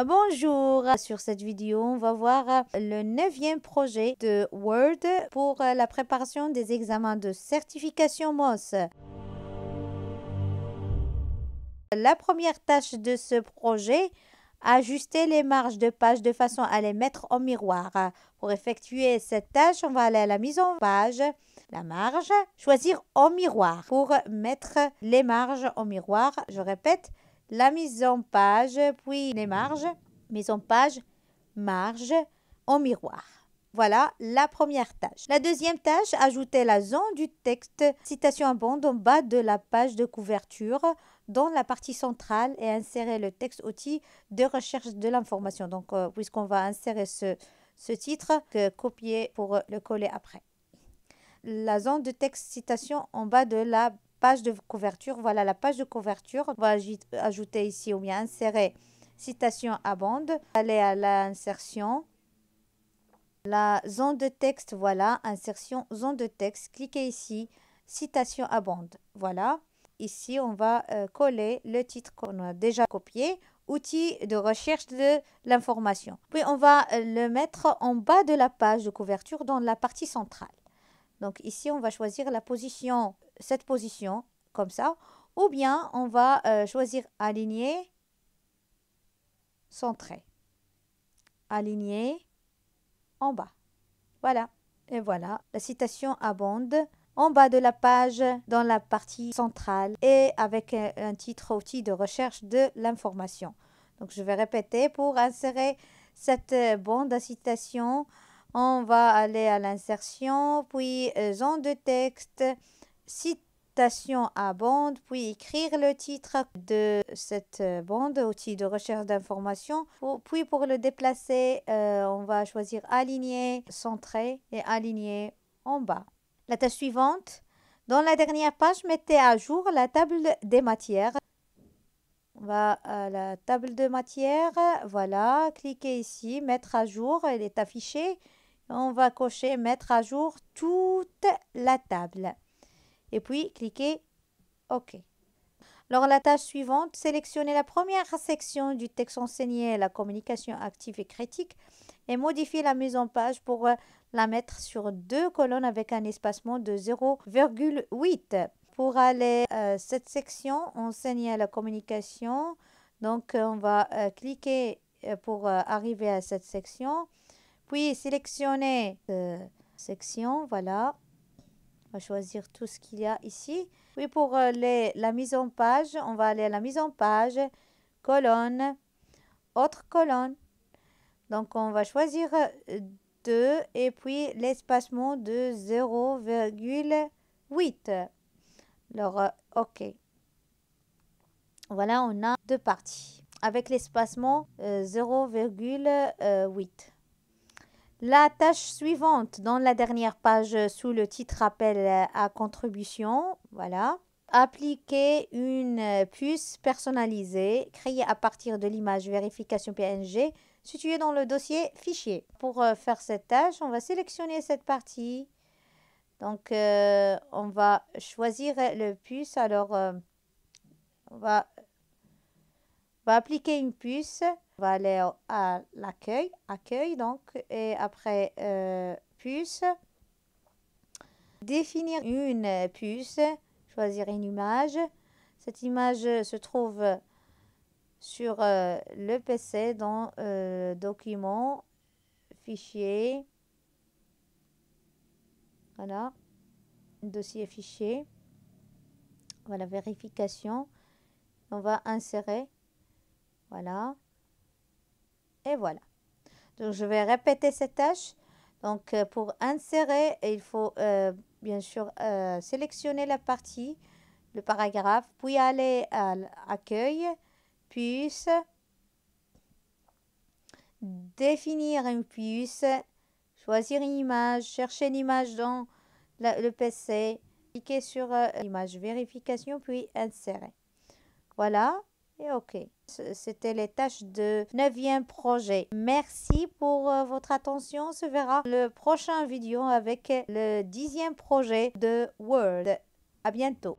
Ah, bonjour, ah, sur cette vidéo, on va voir euh, le neuvième projet de Word pour euh, la préparation des examens de certification MOS. La première tâche de ce projet, ajuster les marges de page de façon à les mettre au miroir. Pour effectuer cette tâche, on va aller à la mise en page, la marge, choisir au miroir pour mettre les marges au miroir. Je répète, la mise en page, puis les marges, mise en page, marge, en miroir. Voilà la première tâche. La deuxième tâche, ajouter la zone du texte citation bande en bas de la page de couverture dans la partie centrale et insérer le texte outil de recherche de l'information. Donc, euh, puisqu'on va insérer ce, titre, que copier pour le coller après. La zone de texte citation en bas de la page de couverture. Voilà la page de couverture. On va ajouter ici ou bien insérer citation à bande. Aller à l'insertion. La zone de texte, voilà, insertion, zone de texte. Cliquez ici, citation à bande. Voilà. Ici, on va euh, coller le titre qu'on a déjà copié outil de recherche de l'information. Puis on va euh, le mettre en bas de la page de couverture dans la partie centrale. Donc ici, on va choisir la position, cette position, comme ça. Ou bien, on va euh, choisir aligner, centrer. Aligner, en bas. Voilà. Et voilà, la citation abonde en bas de la page dans la partie centrale et avec un titre outil de recherche de l'information. Donc je vais répéter pour insérer cette euh, bande à citation on va aller à l'insertion, puis euh, zone de texte, citation à bande, puis écrire le titre de cette euh, bande, outil de recherche d'information. Puis pour le déplacer, euh, on va choisir aligner, centrer et aligner en bas. La tâche suivante, dans la dernière page, mettez à jour la table des matières. On va à la table de matières, voilà, cliquez ici, mettre à jour, elle est affichée. On va cocher mettre à jour toute la table. Et puis, cliquez OK. Alors, la tâche suivante, sélectionnez la première section du texte enseigné, la communication active et critique, et modifier la mise en page pour euh, la mettre sur deux colonnes avec un espacement de 0,8. Pour aller à euh, cette section, enseigner la communication, donc on va euh, cliquer pour arriver à cette section. Puis sélectionner euh, section, voilà. On va choisir tout ce qu'il y a ici. Puis pour euh, les, la mise en page, on va aller à la mise en page, colonne, autre colonne. Donc on va choisir 2 euh, et puis l'espacement de 0,8. Alors OK. Voilà, on a deux parties avec l'espacement 0,8. La tâche suivante dans la dernière page sous le titre appel à contribution, voilà. Appliquer une puce personnalisée créée à partir de l'image vérification PNG située dans le dossier fichier. Pour euh, faire cette tâche, on va sélectionner cette partie. Donc, euh, on va choisir le puce. Alors, euh, on va appliquer une puce va aller à l'accueil, accueil donc, et après euh, puce. Définir une puce, choisir une image. Cette image se trouve sur euh, le PC dans euh, Documents, Fichier, voilà, dossier fichier, voilà, vérification. On va insérer, voilà voilà. Donc, je vais répéter cette tâche. Donc, euh, pour insérer, il faut euh, bien sûr euh, sélectionner la partie, le paragraphe, puis aller à l'accueil, puis définir une puce, choisir une image, chercher une image dans le PC, cliquer sur l'image vérification, puis insérer. Voilà, et ok, c'était les tâches de neuvième projet. Merci pour euh, votre attention. On se verra le prochain vidéo avec le dixième projet de World. À bientôt.